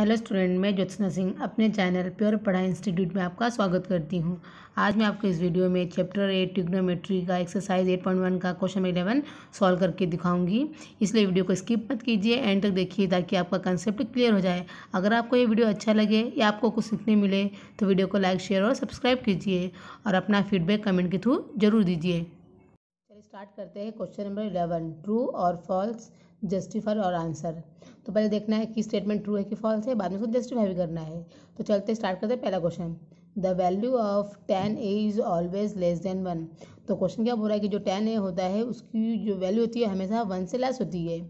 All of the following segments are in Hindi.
हेलो स्टूडेंट मैं ज्योत्सना सिंह अपने चैनल प्योर पढ़ाई इंस्टीट्यूट में आपका स्वागत करती हूँ आज मैं आपको इस वीडियो में चैप्टर एट टिग्नोमेट्री का एक्सरसाइज एट पॉइंट वन का क्वेश्चन इलेवन सॉल्व करके दिखाऊंगी इसलिए वीडियो को स्किप मत कीजिए एंड तक देखिए ताकि आपका कंसेप्ट क्लियर हो जाए अगर आपको ये वीडियो अच्छा लगे या आपको कुछ सीखने मिले तो वीडियो को लाइक शेयर और सब्सक्राइब कीजिए और अपना फीडबैक कमेंट के थ्रू जरूर दीजिए चलिए स्टार्ट करते हैं क्वेश्चन नंबर इलेवन ट्रू और फॉल्स जस्टिफाई और आंसर तो पहले देखना है कि स्टेटमेंट ट्रू है कि फॉल्स है बाद में उसको जस्टिफाई भी करना है तो चलते स्टार्ट करते हैं पहला question the value of tan A is always less than one तो क्वेश्चन क्या बोल रहा है कि जो टेन ए होता है उसकी जो वैल्यू होती है हमेशा वन से लेस होती है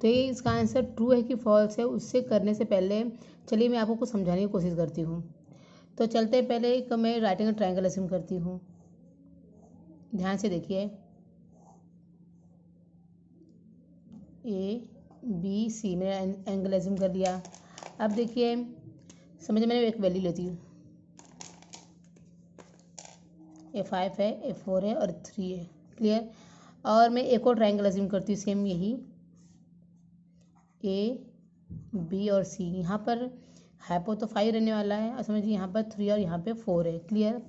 तो ये इसका आंसर ट्रू है कि फॉल्स है उससे करने से पहले चलिए मैं आपको कुछ समझाने की कोशिश करती हूँ तो चलते पहले एक मैं राइटिंग ट्राइंगल असम करती हूँ ध्यान से देखिए ए बी सी मैंने एंगल एंगलिज्म कर दिया अब देखिए समझ मैंने एक वैल्यू लेती हूँ ए फाइव है ए फोर है और थ्री है क्लियर और मैं एक और ट्राइंगल ट्राइंगलिज्म करती हूँ सेम यही ए बी और सी यहाँ पर हाइपो तो फाइव रहने वाला है और समझिए यहाँ पर थ्री और यहाँ पे फोर है क्लियर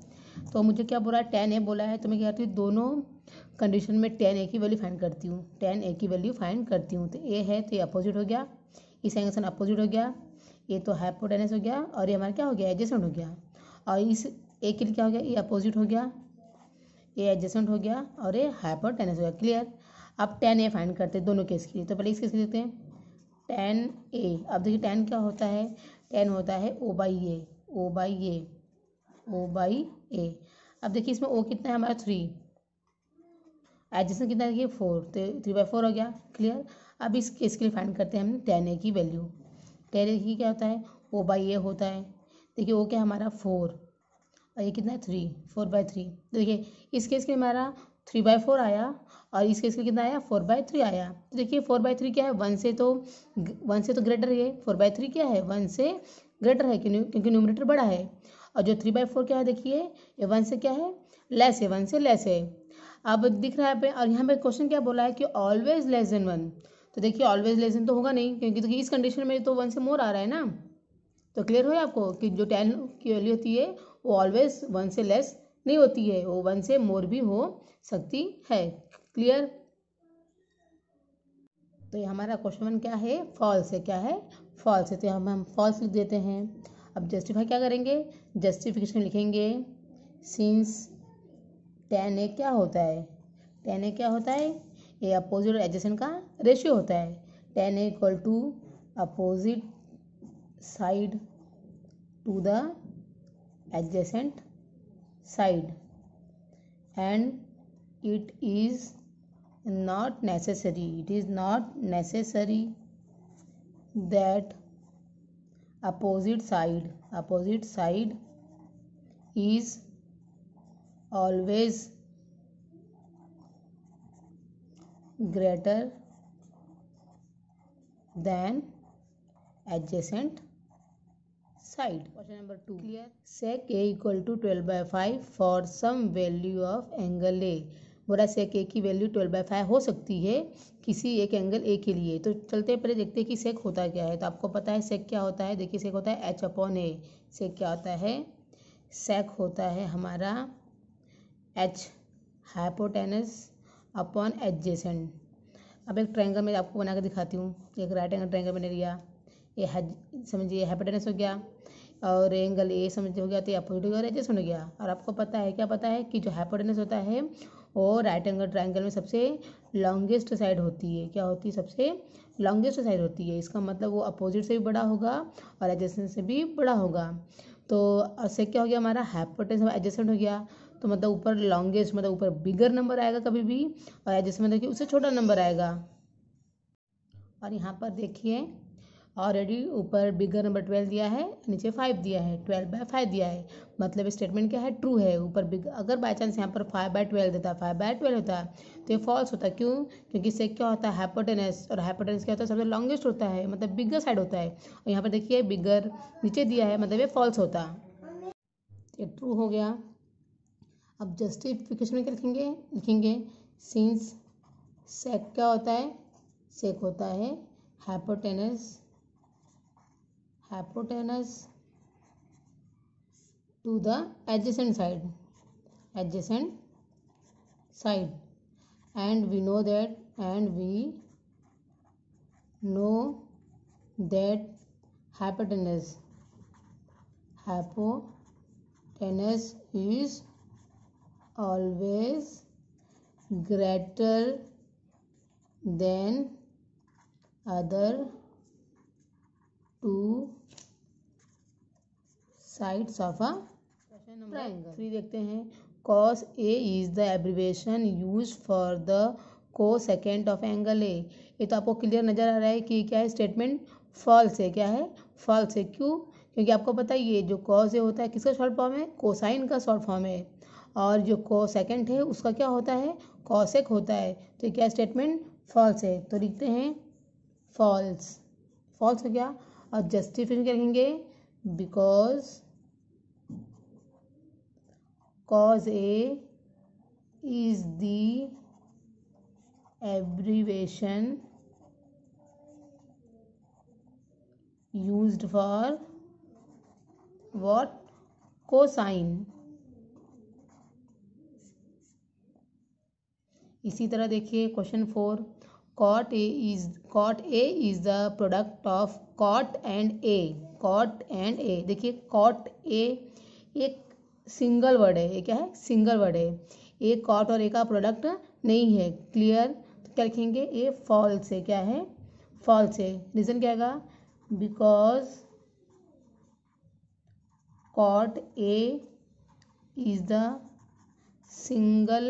तो मुझे क्या बोला है टेन ए बोला है तो मैं क्या करती हूँ दोनों कंडीशन में टेन ए की वैल्यू फाइंड करती हूँ टेन ए की वैल्यू फाइंड करती हूँ तो ए है तो ये अपोजिट हो गया इस एंगसन अपोजिट हो गया ये तो हाइपोटेनस हो गया और ये हमारा क्या हो गया एडजेसेंट हो गया और इस ए के लिए क्या हो गया ये अपोजिट हो गया ये एडजेसेंट हो गया और ये हाइपोटेनस हो गया क्लियर अब टेन ए फाइंड करते हैं दोनों केस के लिए तो पहले इस केस देखते हैं टेन ए अब देखिए टेन क्या होता है टेन होता है O by A O by A O by A अब देखिए इसमें ओ कितना है हमारा थ्री एडजस्टमेंट कितना देखिए फोर तो थ्री बाई फोर हो गया क्लियर अब इस केस के लिए फाइंड करते हैं हम टेन ए की वैल्यू टेन ए की क्या होता है ओ बाई ए होता है देखिए ओ क्या हमारा फोर और ये कितना है थ्री फोर बाई थ्री देखिए इस केस के लिए हमारा थ्री बाई फोर आया और इस केस के लिए कितना आया फोर बाई थ्री आया तो देखिए फोर बाई थ्री क्या है वन से तो वन से तो ग्रेटर है फोर बाई थ्री क्या है वन से ग्रेटर है क्योंकि न्यूमरेटर बड़ा है और जो थ्री बाई फोर क्या है देखिए ए वन से क्या है लेस ए वन से लेस है अब दिख रहा है पे और यहाँ पे क्वेश्चन क्या बोला है कि ऑलवेज लेस देन वन तो देखिए ऑलवेज लेस देन तो होगा नहीं क्योंकि देखिए तो इस कंडीशन में तो वन से मोर आ रहा है ना तो क्लियर हो आपको कि जो टेन की वैल्यू होती है वो ऑलवेज वन से लेस नहीं होती है वो वन से मोर भी हो सकती है क्लियर तो ये हमारा क्वेश्चन क्या है फॉल्स है क्या है फॉल्स है तो हम हम फॉल्स लिख देते हैं अब जस्टिफाई क्या करेंगे जस्टिफिकेशन लिखेंगे सिंस टेन ए क्या होता है टेन ए क्या होता है ये अपोजिट और एडजेसेंट का रेशियो होता है tan A equal to opposite side to the adjacent side and it is not necessary it is not necessary that opposite side opposite side is always greater than adjacent side. Question number 2. Clear? Sec A equal to 12 by 5 for some value of angle A. बोरा सेक ए की वैल्यू ट्वेल्व बाई फाइव हो सकती है किसी एक एंगल ए के लिए तो चलते पहले देखते हैं कि सेक होता क्या है तो आपको पता है सेक क्या होता है देखिए सेक होता है एच अपॉन ए सेक क्या होता है सेक होता है हमारा एच हाइपोटेनस अपॉन एडजेसेंट अब एक ट्रायंगल में आपको बना के दिखाती हूँ एक राइट एंगल ट्रायंगल मैंने लिया ये समझिए हाइपोटेनस हो गया और एंगल ए समझ हो गया तो ये अपोजिट हो गया एडजेसेंट हो गया और आपको पता है क्या पता है कि जो हाइपोटेनस होता है और राइट एंगल ट्राइंगल में सबसे लॉन्गेस्ट साइड होती है क्या होती है सबसे लॉन्गेस्ट साइड होती है इसका मतलब वो अपोजिट से भी बड़ा होगा और एडजेसेंट से भी बड़ा होगा तो उससे क्या हो गया हमारा हाइपोटेंस एडजेसेंट हो गया तो मतलब ऊपर लॉन्गेस्ट मतलब ऊपर बिगर नंबर आएगा कभी भी और एडजेसेंट मतलब कि उससे छोटा नंबर आएगा और यहाँ पर देखिए ऑलरेडी ऊपर बिगर नंबर ट्वेल्व दिया है नीचे फाइव दिया है ट्वेल्व बाय फाइव दिया है मतलब स्टेटमेंट क्या है ट्रू है ऊपर बिग अगर बाई चांस यहाँ पर फाइव बाय ट्वेल्व देता फाइव बाय ट्वेल्व होता तो ये फॉल्स होता क्यों क्योंकि इससे क्या होता है हाइपोटेनस और हाइपोटेनस क्या होता है सबसे लॉन्गेस्ट होता है मतलब बिगर साइड होता है और यहाँ पर देखिए बिगर नीचे दिया है मतलब ये फॉल्स होता ये ट्रू हो गया अब जस्टिफिकेशन में क्या लिखेंगे लिखेंगे सिंस सेक क्या होता है सेक होता है hypotenuse hypotenuse to the adjacent side adjacent side and we know that and we know that hypotenuse hypotenuse is always greater than other two sides of a triangle three देखते हैं cos A is the abbreviation use for the cosecant of angle A ये तो आपको क्लियर नज़र आ रहा है कि क्या है स्टेटमेंट फॉल्स है क्या है फॉल्स है क्यों क्योंकि आपको पता है ये जो कॉस ए होता है किसका शॉर्ट फॉर्म है कोसाइन का शॉर्ट फॉर्म है और जो को सेकेंड है उसका क्या होता है कॉसेक होता है तो क्या स्टेटमेंट फॉल्स है तो लिखते हैं फॉल्स फॉल्स हो गया और जस्टिफिकेशन क्या लिखेंगे because cos A is the abbreviation use for what cosine इसी तरह देखिए question four cot A is cot A is the product of cot and A cot and A देखिए कॉट ए एक सिंगल वर्ड है ये क्या है सिंगल वर्ड है ए कॉट और ए का प्रोडक्ट नहीं है क्लियर तो क्या लिखेंगे ए फॉल्स है क्या है फॉल्स है रीज़न क्या है because cot A is the single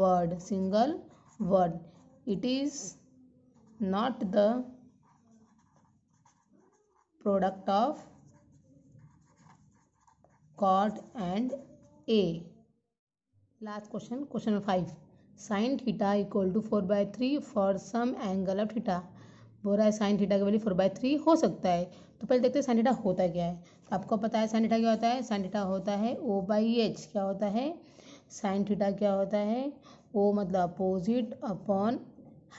word single word it is not the product of cot and A last question question five sine theta equal to four by three for some angle of theta बोल रहा है साइन थीटा के वैल्यू फोर बाय थ्री हो सकता है तो पहले देखते हैं साइन थीटा होता क्या है तो आपको पता है साइन थीटा क्या होता है साइन थीटा होता है ओ बाई एच क्या होता है साइन थीटा क्या होता है ओ मतलब अपोजिट अपॉन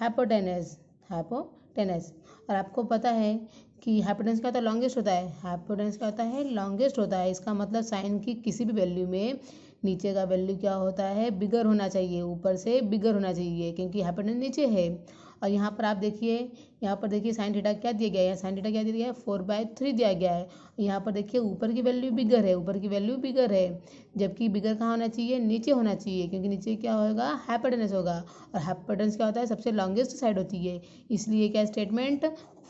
हैपोटेनस हैपो टेनेस और आपको पता है कि हाइपोटेंस क्या तो होता है लॉन्गेस्ट होता है हाइपोटेंस क्या होता है लॉन्गेस्ट होता है इसका मतलब साइन की किसी भी वैल्यू में नीचे का वैल्यू क्या होता है बिगर होना चाहिए ऊपर से बिगर होना चाहिए क्योंकि हाइपोटेंस नीचे है और यहाँ पर आप देखिए यहाँ पर देखिए साइन डेटा क्या दिया गया है साइन डेटा क्या दिया गया है फोर बाय थ्री दिया गया है यहाँ पर देखिए ऊपर की वैल्यू बिगर है ऊपर की वैल्यू बिगर है जबकि बिगर कहाँ होना चाहिए नीचे होना चाहिए क्योंकि नीचे क्या होगा हैपेडेंस होगा और हैपेडेंस क्या होता है सबसे लॉन्गेस्ट साइड होती है इसलिए क्या स्टेटमेंट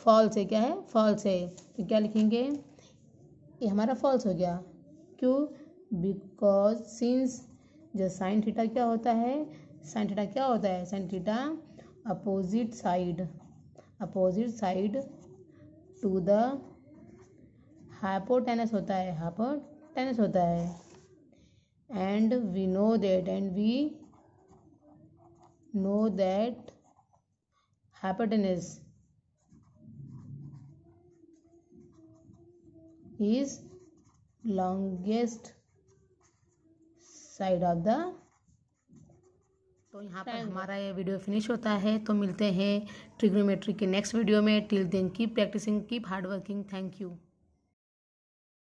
फॉल्स है क्या है फॉल्स है तो क्या लिखेंगे ये हमारा फॉल्स हो गया क्यों बिकॉज सिंस जो साइन थीटा क्या होता है साइन थीटा क्या होता है sine theta opposite side opposite side to the hypotenuse होता है हाइपोटेनस होता है and we know that and we know that hypotenuse is longest side of the तो यहाँ पर हमारा ये वीडियो फिनिश होता है तो मिलते हैं ट्रिग्नोमेट्री के नेक्स्ट वीडियो में till then keep practising keep hard working thank you